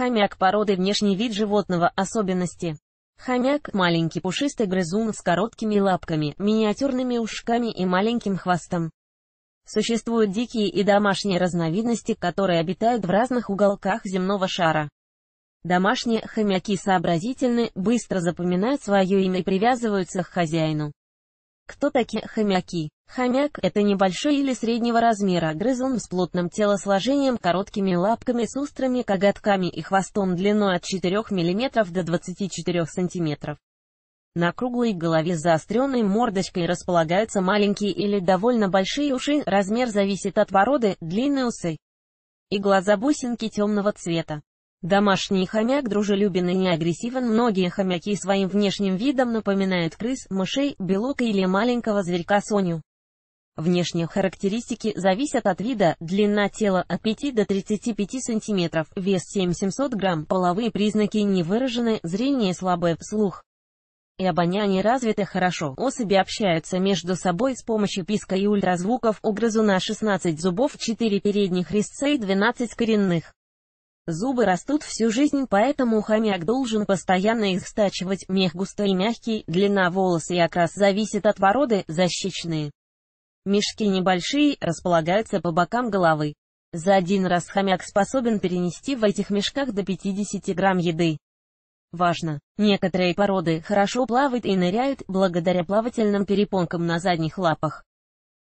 Хомяк породы внешний вид животного особенности. Хомяк – маленький пушистый грызун с короткими лапками, миниатюрными ушками и маленьким хвостом. Существуют дикие и домашние разновидности, которые обитают в разных уголках земного шара. Домашние хомяки сообразительны, быстро запоминают свое имя и привязываются к хозяину. Кто такие хомяки? Хомяк – это небольшой или среднего размера грызун с плотным телосложением, короткими лапками с острыми коготками и хвостом длиной от 4 мм до 24 см. На круглой голове с заостренной мордочкой располагаются маленькие или довольно большие уши, размер зависит от породы, длинные усы и глаза-бусинки темного цвета. Домашний хомяк дружелюбен и неагрессивен. Многие хомяки своим внешним видом напоминают крыс, мышей, белок или маленького зверька Соню. Внешние характеристики зависят от вида, длина тела от 5 до 35 см, вес 7-700 грамм, половые признаки не выражены, зрение слабое, слух и обоняние развиты хорошо. Особи общаются между собой с помощью писка и ультразвуков у грызуна 16 зубов, 4 передних резца и 12 коренных. Зубы растут всю жизнь, поэтому хомяк должен постоянно их стачивать, мех густой и мягкий, длина волос и окрас зависит от породы, защечные. Мешки небольшие, располагаются по бокам головы. За один раз хомяк способен перенести в этих мешках до 50 грамм еды. Важно! Некоторые породы хорошо плавают и ныряют, благодаря плавательным перепонкам на задних лапах.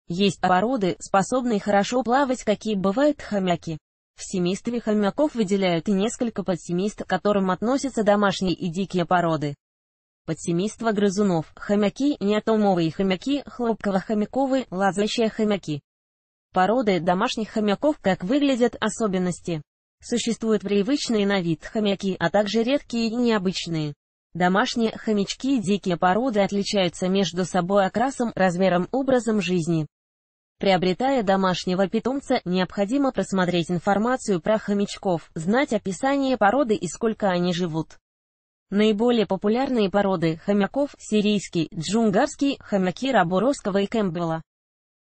Есть породы, способные хорошо плавать, какие бывают хомяки. В семействе хомяков выделяют и несколько подсемейств, к которым относятся домашние и дикие породы. Подсемейство грызунов, хомяки, неатомовые хомяки, хлопково-хомяковые, лазающие хомяки. Породы домашних хомяков, как выглядят особенности. Существуют привычные на вид хомяки, а также редкие и необычные. Домашние хомячки и дикие породы отличаются между собой окрасом, размером, образом жизни. Приобретая домашнего питомца, необходимо просмотреть информацию про хомячков, знать описание породы и сколько они живут. Наиболее популярные породы хомяков – сирийский, джунгарский, хомяки Рабуровского и Кэмпбелла.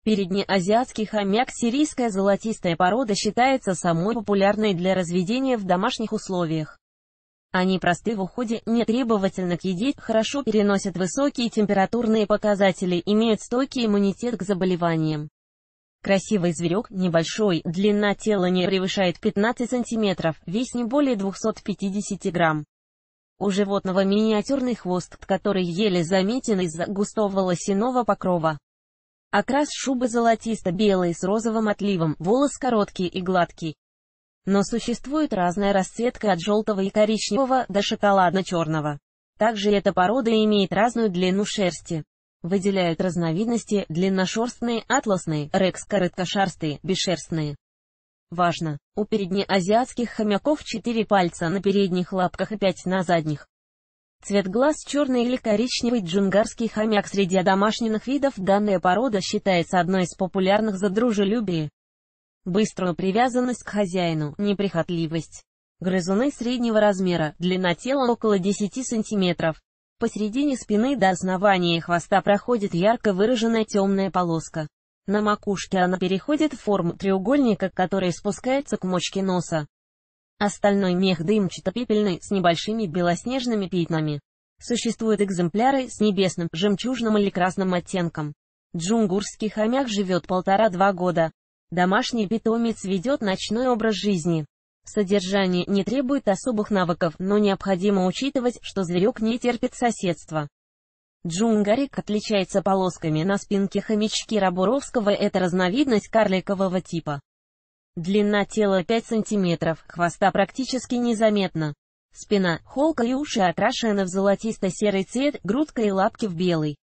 Переднеазиатский хомяк сирийская золотистая порода считается самой популярной для разведения в домашних условиях. Они просты в уходе, не требовательны к еде, хорошо переносят высокие температурные показатели, имеют стойкий иммунитет к заболеваниям. Красивый зверек, небольшой, длина тела не превышает 15 см, вес не более 250 грамм. У животного миниатюрный хвост, который еле заметен из-за густого лосиного покрова. Окрас шубы золотисто-белый с розовым отливом, волос короткий и гладкий. Но существует разная расцветка от желтого и коричневого до шоколадно-черного. Также эта порода имеет разную длину шерсти. Выделяют разновидности длинношерстные, атласные, рекс короткошерстные, бесшерстные. Важно! У переднеазиатских хомяков 4 пальца на передних лапках и 5 на задних. Цвет глаз черный или коричневый джунгарский хомяк среди домашних видов данная порода считается одной из популярных за дружелюбие быструю привязанность к хозяину, неприхотливость. Грызуны среднего размера, длина тела около 10 см. Посередине спины до основания хвоста проходит ярко выраженная темная полоска. На макушке она переходит в форму треугольника, который спускается к мочке носа. Остальной мех дымчато-пепельный, с небольшими белоснежными пятнами. Существуют экземпляры с небесным, жемчужным или красным оттенком. Джунгурский хомяк живет полтора-два года. Домашний питомец ведет ночной образ жизни. Содержание не требует особых навыков, но необходимо учитывать, что зверек не терпит соседства. Джунгарик отличается полосками на спинке хомячки Рабуровского, это разновидность карликового типа. Длина тела 5 см, хвоста практически незаметна. Спина, холка и уши окрашены в золотисто-серый цвет, грудка и лапки в белый.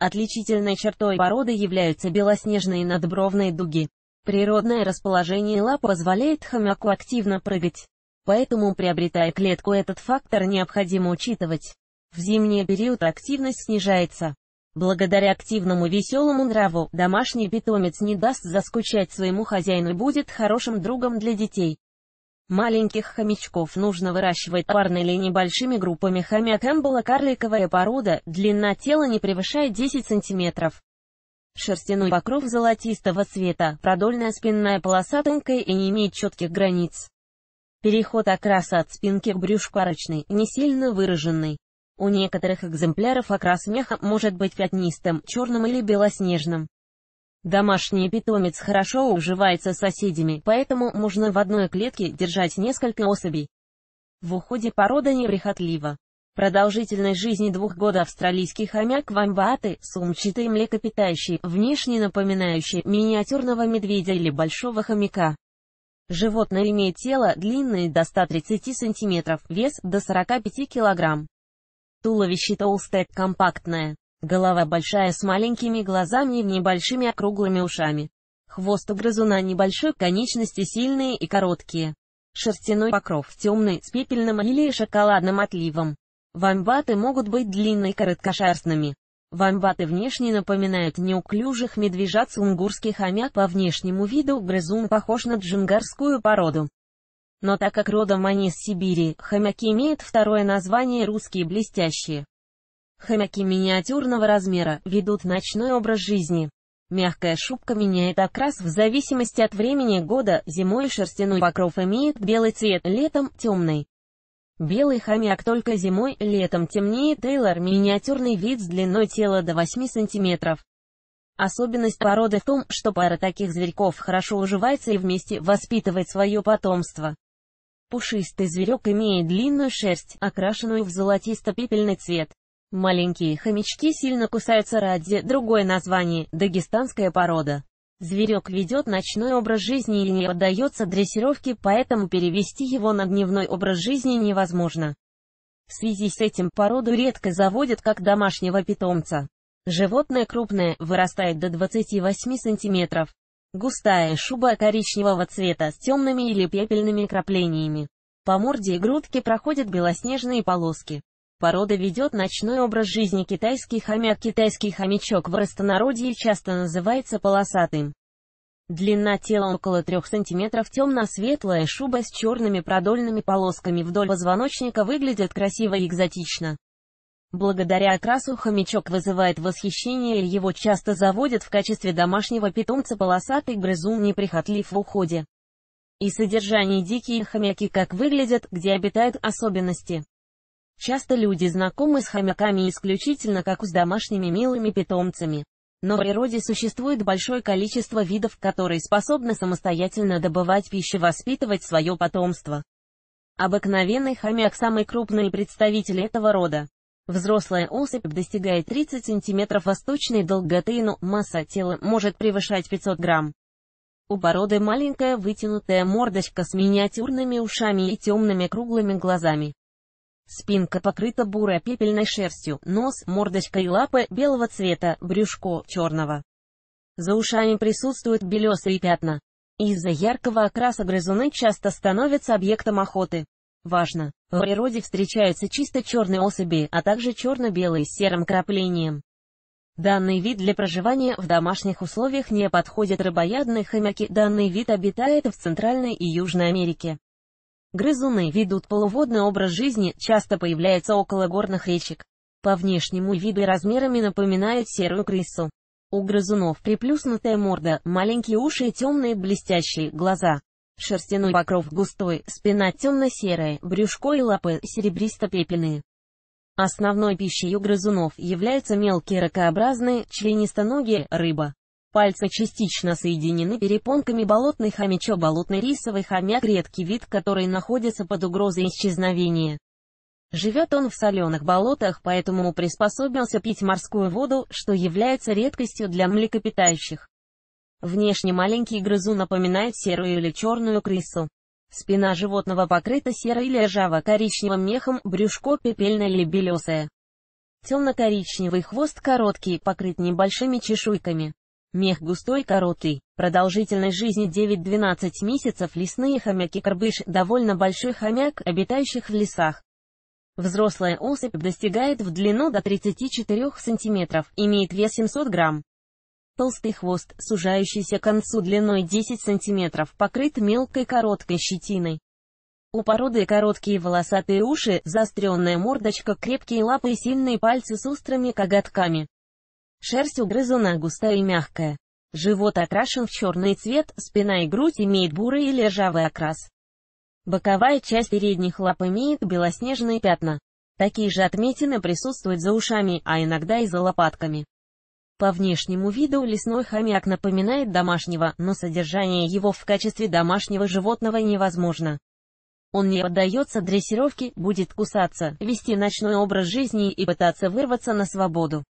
Отличительной чертой породы являются белоснежные надбровные дуги. Природное расположение лап позволяет хомяку активно прыгать. Поэтому, приобретая клетку, этот фактор необходимо учитывать. В зимний период активность снижается. Благодаря активному веселому нраву, домашний питомец не даст заскучать своему хозяину и будет хорошим другом для детей. Маленьких хомячков нужно выращивать парной или небольшими группами. Хомяк Эмбола карликовая порода, длина тела не превышает 10 см. Шерстяной покров золотистого цвета, продольная спинная полоса тонкая и не имеет четких границ. Переход окраса от спинки к брюшку арочный, не сильно выраженный. У некоторых экземпляров окрас меха может быть пятнистым, черным или белоснежным. Домашний питомец хорошо уживается с соседями, поэтому можно в одной клетке держать несколько особей. В уходе порода неприхотлива. Продолжительность жизни двух года австралийский хомяк вамбаты, сумчатый млекопитающий, внешне напоминающий миниатюрного медведя или большого хомяка. Животное имеет тело длинное до 130 см, вес до 45 кг. Туловище толстое, компактное. Голова большая с маленькими глазами и небольшими округлыми ушами. Хвост у грызуна небольшой, конечности сильные и короткие. Шерстяной покров темный, с пепельным или шоколадным отливом. Вамбаты могут быть длинно- и короткошерстными. Вамбаты внешне напоминают неуклюжих медвежат сунгурский хомяк по внешнему виду, грызун похож на джунгарскую породу. Но так как родом они с Сибири, хомяки имеют второе название русские блестящие. Хомяки миниатюрного размера ведут ночной образ жизни. Мягкая шубка меняет окрас в зависимости от времени года, зимой шерстяной покров имеет белый цвет, летом – темный. Белый хомяк только зимой, летом темнее Тейлор – миниатюрный вид с длиной тела до 8 сантиметров. Особенность породы в том, что пара таких зверьков хорошо уживается и вместе воспитывает свое потомство. Пушистый зверек имеет длинную шерсть, окрашенную в золотисто-пепельный цвет. Маленькие хомячки сильно кусаются ради, другое название – дагестанская порода. Зверек ведет ночной образ жизни и не отдается дрессировке, поэтому перевести его на дневной образ жизни невозможно. В связи с этим породу редко заводят как домашнего питомца. Животное крупное, вырастает до 28 см. Густая шуба коричневого цвета с темными или пепельными краплениями. По морде и грудке проходят белоснежные полоски. Порода ведет ночной образ жизни китайский хомяк. Китайский хомячок в простонародье часто называется полосатым. Длина тела около 3 см, темно-светлая шуба с черными продольными полосками вдоль позвоночника выглядит красиво и экзотично. Благодаря окрасу хомячок вызывает восхищение и его часто заводят в качестве домашнего питомца полосатый грызун неприхотлив в уходе. И содержание дикие хомяки как выглядят, где обитают особенности. Часто люди знакомы с хомяками исключительно как с домашними милыми питомцами. Но в природе существует большое количество видов, которые способны самостоятельно добывать пищу, и воспитывать свое потомство. Обыкновенный хомяк – самый крупный представитель этого рода. Взрослая особь достигает 30 см восточной долготы, но масса тела может превышать 500 грамм. У породы маленькая вытянутая мордочка с миниатюрными ушами и темными круглыми глазами. Спинка покрыта буро-пепельной шерстью, нос, мордочка и лапы белого цвета, брюшко черного. За ушами присутствуют белесые пятна. Из-за яркого окраса грызуны часто становятся объектом охоты. Важно! В природе встречаются чисто черные особи, а также черно-белые с серым краплением. Данный вид для проживания в домашних условиях не подходит рыбоядной хомяки. Данный вид обитает в Центральной и Южной Америке. Грызуны ведут полуводный образ жизни, часто появляются около горных речек. По внешнему виду и размерами напоминают серую крысу. У грызунов приплюснутая морда, маленькие уши и темные блестящие глаза. Шерстяной покров густой, спина темно-серая, брюшко и лапы серебристо-пепельные. Основной пищей у грызунов являются мелкие ракообразные, членистоногие, рыба. Пальцы частично соединены перепонками болотный хомячок, болотный рисовый хомяк редкий вид, который находится под угрозой исчезновения. Живет он в соленых болотах, поэтому приспособился пить морскую воду, что является редкостью для млекопитающих. Внешне маленький грызу напоминает серую или черную крысу. Спина животного покрыта серой или ржаво-коричневым мехом, брюшко пепельное или белесое. Темно-коричневый хвост короткий, покрыт небольшими чешуйками. Мех густой короткий, продолжительность жизни 9-12 месяцев лесные хомяки карбыш – довольно большой хомяк, обитающих в лесах. Взрослая особь достигает в длину до 34 см, имеет вес 700 грамм. Толстый хвост, сужающийся к концу длиной 10 см, покрыт мелкой короткой щетиной. У породы короткие волосатые уши, заостренная мордочка, крепкие лапы и сильные пальцы с острыми коготками. Шерсть у грызуна густая и мягкая. Живот окрашен в черный цвет, спина и грудь имеют бурый или ржавый окрас. Боковая часть передних лап имеет белоснежные пятна. Такие же отметины присутствуют за ушами, а иногда и за лопатками. По внешнему виду лесной хомяк напоминает домашнего, но содержание его в качестве домашнего животного невозможно. Он не поддается дрессировке, будет кусаться, вести ночной образ жизни и пытаться вырваться на свободу.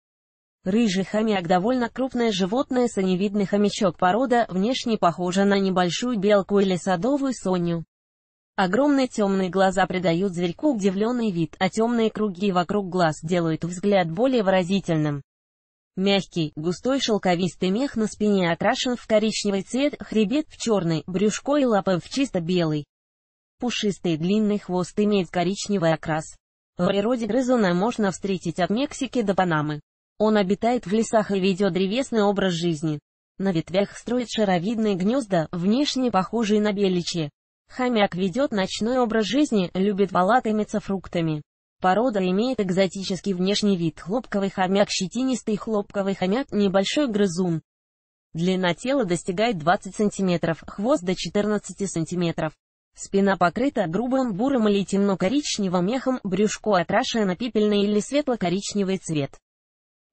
Рыжий хомяк – довольно крупное животное, саневидный хомячок порода, внешне похожа на небольшую белку или садовую соню. Огромные темные глаза придают зверьку удивленный вид, а темные круги вокруг глаз делают взгляд более выразительным. Мягкий, густой шелковистый мех на спине окрашен в коричневый цвет, хребет в черный, брюшко и лапы в чисто белый. Пушистый длинный хвост имеет коричневый окрас. В природе грызуна можно встретить от Мексики до Панамы. Он обитает в лесах и ведет древесный образ жизни. На ветвях строит шаровидные гнезда, внешне похожие на беличьи. Хомяк ведет ночной образ жизни, любит полакомиться фруктами. Порода имеет экзотический внешний вид. Хлопковый хомяк, щетинистый хлопковый хомяк, небольшой грызун. Длина тела достигает 20 см, хвост до 14 см. Спина покрыта грубым бурым или темно-коричневым мехом, брюшко окрашено пепельный или светло-коричневый цвет.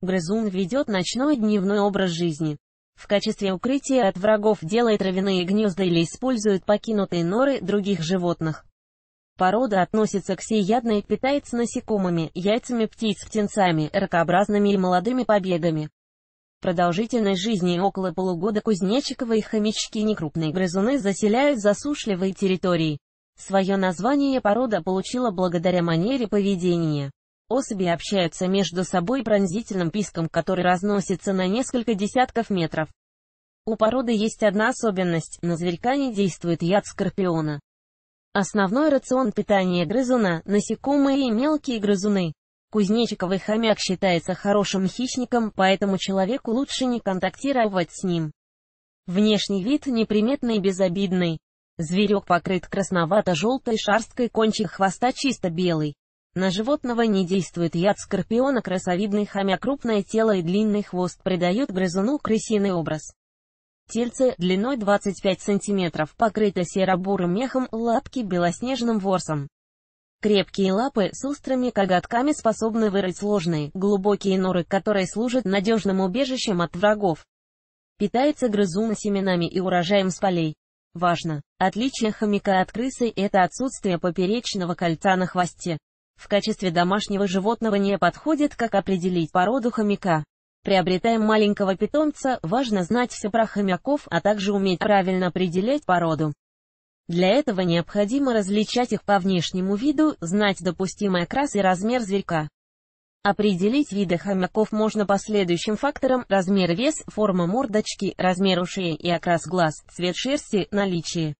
Грызун ведет ночной дневной образ жизни. В качестве укрытия от врагов делает травяные гнезда или использует покинутые норы других животных. Порода относится к всеядной, питается насекомыми, яйцами птиц, птенцами, ракообразными и молодыми побегами. Продолжительность жизни около полугода кузнечиковые хомячки некрупные грызуны заселяют засушливые территории. Свое название порода получила благодаря манере поведения. Особи общаются между собой пронзительным писком, который разносится на несколько десятков метров. У породы есть одна особенность, на зверька не действует яд скорпиона. Основной рацион питания грызуна – насекомые и мелкие грызуны. Кузнечиковый хомяк считается хорошим хищником, поэтому человеку лучше не контактировать с ним. Внешний вид неприметный и безобидный. Зверек покрыт красновато-желтой шарсткой, кончик хвоста чисто белый. На животного не действует яд скорпиона красовидный хомя крупное тело и длинный хвост придают грызуну крысиный образ. Тельце, длиной 25 см, покрыто серо-бурым мехом, лапки белоснежным ворсом. Крепкие лапы с острыми коготками способны вырыть сложные, глубокие норы, которые служат надежным убежищем от врагов. Питается грызун семенами и урожаем с полей. Важно! Отличие хомяка от крысы – это отсутствие поперечного кольца на хвосте. В качестве домашнего животного не подходит, как определить породу хомяка. Приобретая маленького питомца, важно знать все про хомяков, а также уметь правильно определять породу. Для этого необходимо различать их по внешнему виду, знать допустимый окрас и размер зверька. Определить виды хомяков можно по следующим факторам – размер вес, форма мордочки, размер ушей и окрас глаз, цвет шерсти, наличие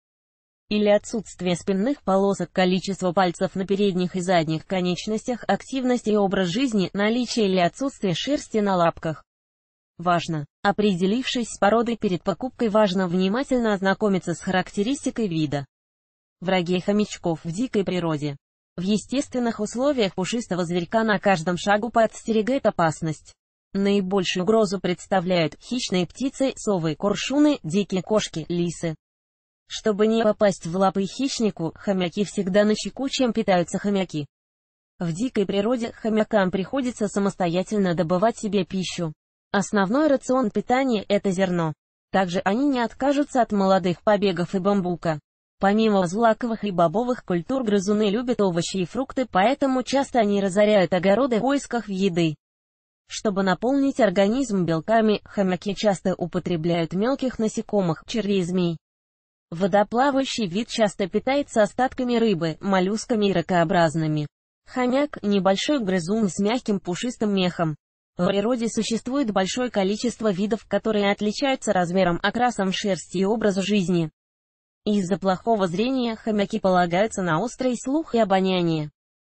или отсутствие спинных полосок, количество пальцев на передних и задних конечностях, активность и образ жизни, наличие или отсутствие шерсти на лапках. Важно, определившись с породой перед покупкой, важно внимательно ознакомиться с характеристикой вида. Враги хомячков в дикой природе. В естественных условиях пушистого зверька на каждом шагу подстерегает опасность. Наибольшую угрозу представляют хищные птицы, совы, коршуны, дикие кошки, лисы. Чтобы не попасть в лапы хищнику, хомяки всегда на чеку, чем питаются хомяки. В дикой природе хомякам приходится самостоятельно добывать себе пищу. Основной рацион питания – это зерно. Также они не откажутся от молодых побегов и бамбука. Помимо злаковых и бобовых культур грызуны любят овощи и фрукты, поэтому часто они разоряют огороды в поисках еды. Чтобы наполнить организм белками, хомяки часто употребляют мелких насекомых, червей змей. Водоплавающий вид часто питается остатками рыбы, моллюсками и ракообразными. Хомяк – небольшой грызун с мягким пушистым мехом. В природе существует большое количество видов, которые отличаются размером, окрасом шерсти и образу жизни. Из-за плохого зрения хомяки полагаются на острый слух и обоняние.